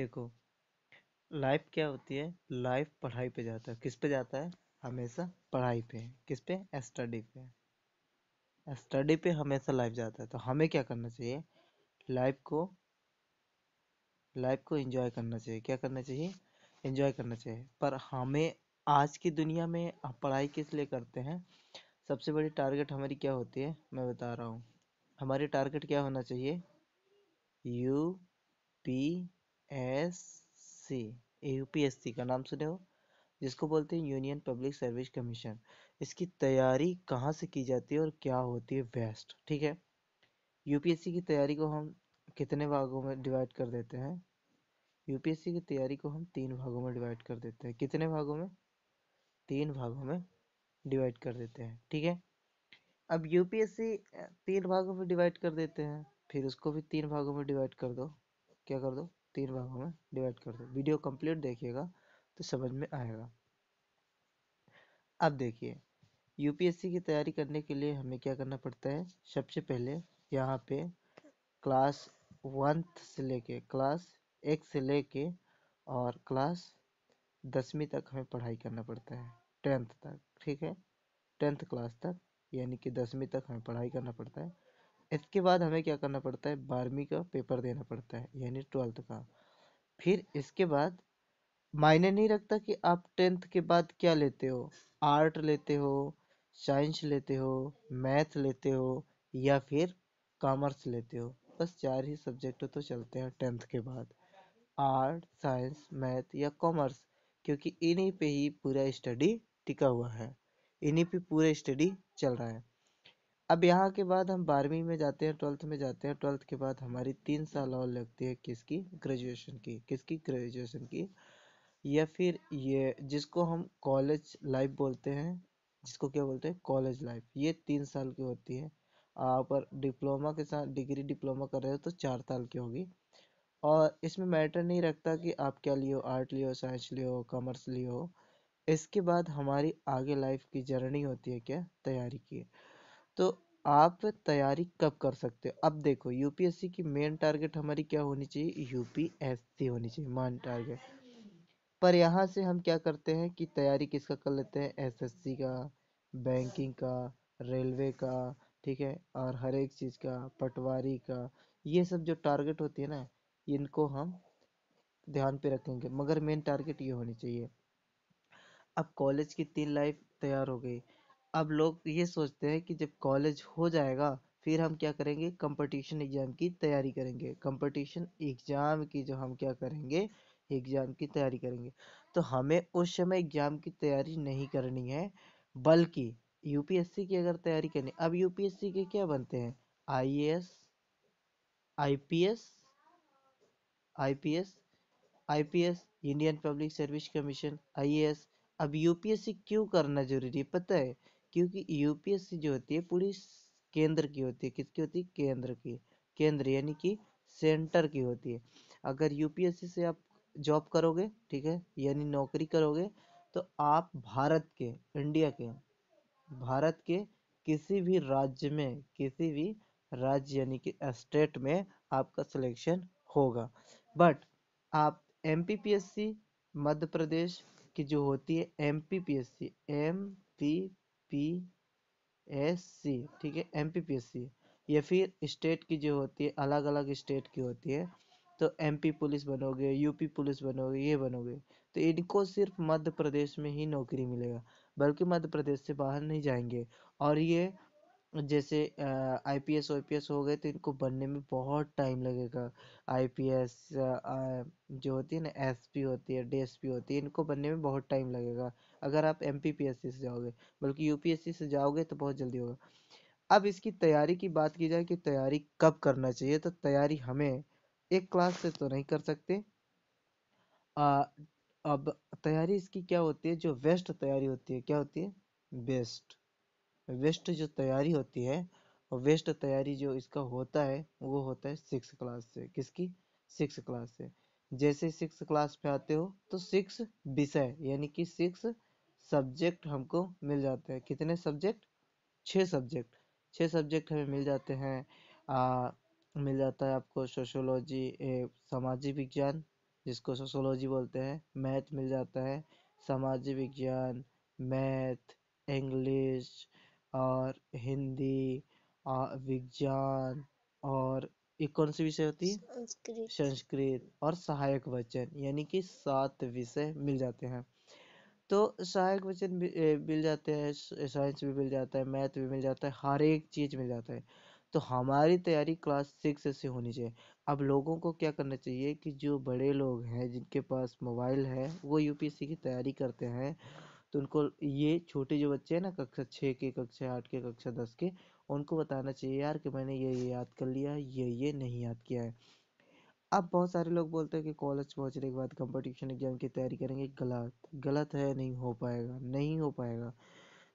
देखो लाइफ क्या होती है लाइफ पढ़ाई पे जाता है किस पे जाता है हमेशा पढ़ाई पे किस पे स्टडी पे स्टडी पे हमेशा लाइफ जाता है तो हमें क्या करना चाहिए लाइफ को लाइफ को एंजॉय करना चाहिए क्या करना चाहिए एंजॉय करना चाहिए पर हमें आज की दुनिया में पढ़ाई किस लिए करते हैं सबसे बड़ी टारगेट हमारी क्या होती है मैं बता रहा हूँ हमारी टारगेट क्या होना चाहिए U P S C U P S C का नाम सुने हो जिसको बोलते हैं यूनियन पब्लिक सर्विस कमीशन इसकी तैयारी कहाँ से की जाती है और क्या होती है वेस्ट ठीक है यूपीएससी की तैयारी को हम कितने भागों में डिवाइड कर देते हैं यूपीएससी की तैयारी को हम तीन भागों में डिवाइड कर देते हैं कितने भागों में तीन भागों में डिवाइड कर देते हैं ठीक है अब यूपीएससी तीन भागों में डिवाइड कर देते हैं फिर उसको भी तीन भागों में डिवाइड कर दो क्या कर दो तीन भागों में डिवाइड कर दो वीडियो कंप्लीट देखिएगा तो समझ में आएगा अब देखिए यूपीएससी की तैयारी करने के लिए हमें क्या करना पड़ता है सबसे पहले यहाँ पे क्लास वन से लेके क्लास एक से लेके और क्लास दसवीं तक हमें पढ़ाई करना पड़ता है टेंथ तक ठीक है टेंथ क्लास तक यानी कि दसवीं तक हमें पढ़ाई करना पड़ता है इसके बाद हमें क्या करना पड़ता है बारहवीं का पेपर देना पड़ता है यानी ट्वेल्थ का फिर इसके बाद मायने नहीं रखता कि आप टेंथ के बाद क्या लेते हो आर्ट लेते हो साइंस लेते हो मैथ लेते हो या फिर कॉमर्स लेते हो बस चार ही सब्जेक्ट तो चलते हैं टेंथ के बाद आर्ट साइंस मैथ या कॉमर्स क्योंकि इन्हीं पे ही पूरा स्टडी टिका हुआ है इन्हीं पे पूरा स्टडी चल रहा है अब यहाँ के बाद हम बारहवीं में जाते हैं ट्वेल्थ में जाते हैं ट्वेल्थ के बाद हमारी तीन साल और लगती है किसकी ग्रेजुएशन की किसकी ग्रेजुएशन की या फिर ये जिसको हम कॉलेज लाइफ बोलते हैं जिसको क्या बोलते हैं कॉलेज लाइफ ये तीन साल की होती है आप डिप्लोमा के साथ डिग्री डिप्लोमा कर रहे हो तो चार साल की होगी और इसमें मैटर नहीं रखता कि आप क्या लियो आर्ट लियो साइंस लियो कॉमर्स लियो इसके बाद हमारी आगे लाइफ की जर्नी होती है क्या तैयारी की तो आप तैयारी कब कर सकते हो अब देखो यूपीएससी की मेन टारगेट हमारी क्या होनी चाहिए यूपीएससी होनी चाहिए मेन टारगेट पर यहाँ से हम क्या करते हैं कि तैयारी किसका कर लेते हैं एसएससी का बैंकिंग का रेलवे का ठीक है और हर एक चीज़ का पटवारी का ये सब जो टारगेट होती है ना इनको हम ध्यान पे रखेंगे मगर मेन टारगेट ये होनी चाहिए अब कॉलेज की तीन लाइफ तैयार हो गई अब लोग ये सोचते हैं कि जब कॉलेज हो जाएगा, फिर हम क्या करेंगे, कंपटीशन एग्ज़ाम की तैयारी करेंगे। कॉम्पिटिशन एग्ज़ाम की जो हम क्या करेंगे, एग्ज़ाम की तैयारी करेंगे। तो हमें उस समय एग्ज़ाम की तैयारी नहीं करनी है, बल्कि यूपीएससी की अगर तैयारी करनी अब यूपीएससी के क्या बनते हैं, IAS, IPS, IPS, IPS, Indian public service commission, IAS. अब यूपीएससी क्यों करना ज़रूरी है, पता है? क्योंकि यूपीएससी जो होती है पूरी केंद्र की होती है किसकी होती है केंद्र की केंद्र यानी कि सेंटर की होती है अगर यूपीएससी से आप जॉब करोगे ठीक है यानी नौकरी करोगे तो आप भारत के इंडिया के भारत के किसी भी राज्य में किसी भी राज्य यानी कि स्टेट में आपका सिलेक्शन होगा बट आप एम मध्य प्रदेश की जो होती है M P P S C M P P S C ठीक है M P P S C या फिर स्टेट की जो होती है अलग अलग स्टेट की होती है तो एम पी पुलिस बनोगे यूपी पुलिस बनोगे ये बनोगे तो इनको सिर्फ मध्य प्रदेश में ही नौकरी मिलेगा बल्कि मध्य प्रदेश से बाहर नहीं जाएंगे और ये जैसे आईपीएस ओपीएस हो गए तो इनको बनने में बहुत टाइम लगेगा आईपीएस जो होती है ना एसपी होती है डीएसपी होती है इनको बनने में बहुत टाइम लगेगा अगर आप एमपीपीएससी से जाओगे बल्कि यूपीएससी से जाओगे तो बहुत जल्दी होगा अब इसकी तैयारी की बात की जाए कि तैयारी कब करना चाहिए तो तैयारी हमें एक क्लास से तो नहीं कर सकते आ, अब तैयारी इसकी क्या होती है जो बेस्ट तैयारी होती है क्या होती है बेस्ट वेस्ट जो तैयारी होती है और वेस्ट तैयारी जो इसका होता है वो होता है सिक्स क्लास से किसकी सिक्स क्लास से जैसे सिक्स क्लास पे आते हो तो सिक्स विषय यानी कि सिक्स सब्जेक्ट हमको मिल जाते हैं कितने सब्जेक्ट छः सब्जेक्ट छः सब्जेक्ट हमें मिल जाते हैं आ, मिल जाता है आपको सोशोलॉजी सामाजिक विज्ञान जिसको सोशोलॉजी बोलते हैं मैथ मिल जाता है सामाजिक विज्ञान मैथ इंग्लिश और हिंदी विज्ञान और एक कौन सी विषय होती है संस्कृत और सहायक वचन यानी कि सात विषय मिल जाते हैं तो सहायक वचन मिल जाते हैं साइंस भी मिल जाता है मैथ भी मिल जाता है हर एक चीज मिल जाता है तो हमारी तैयारी क्लास सिक्स से होनी चाहिए अब लोगों को क्या करना चाहिए कि जो बड़े लोग हैं जिनके पास मोबाइल है वो यूपीएससी की तैयारी करते हैं तो उनको ये छोटे जो बच्चे हैं ना कक्षा छः के कक्षा आठ के कक्षा दस के उनको बताना चाहिए यार कि मैंने ये ये याद कर लिया है ये ये नहीं याद किया है अब बहुत सारे लोग बोलते हैं कि कॉलेज पहुंचने के बाद कंपटीशन एग्जाम की तैयारी करेंगे गलत गलत है नहीं हो पाएगा नहीं हो पाएगा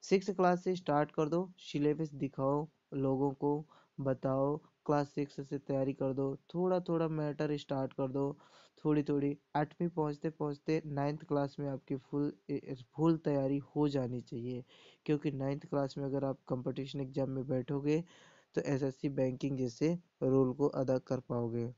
सिक्स क्लास से स्टार्ट कर दो सिलेबस दिखाओ लोगों को बताओ क्लास सिक्स से तैयारी कर दो थोड़ा थोड़ा मैटर स्टार्ट कर दो थोड़ी थोड़ी आठवीं पहुँचते पहुँचते नाइन्थ क्लास में आपकी फुल फुल तैयारी हो जानी चाहिए क्योंकि नाइन्थ क्लास में अगर आप कंपटीशन एग्जाम में बैठोगे तो एसएससी बैंकिंग जैसे रोल को अदा कर पाओगे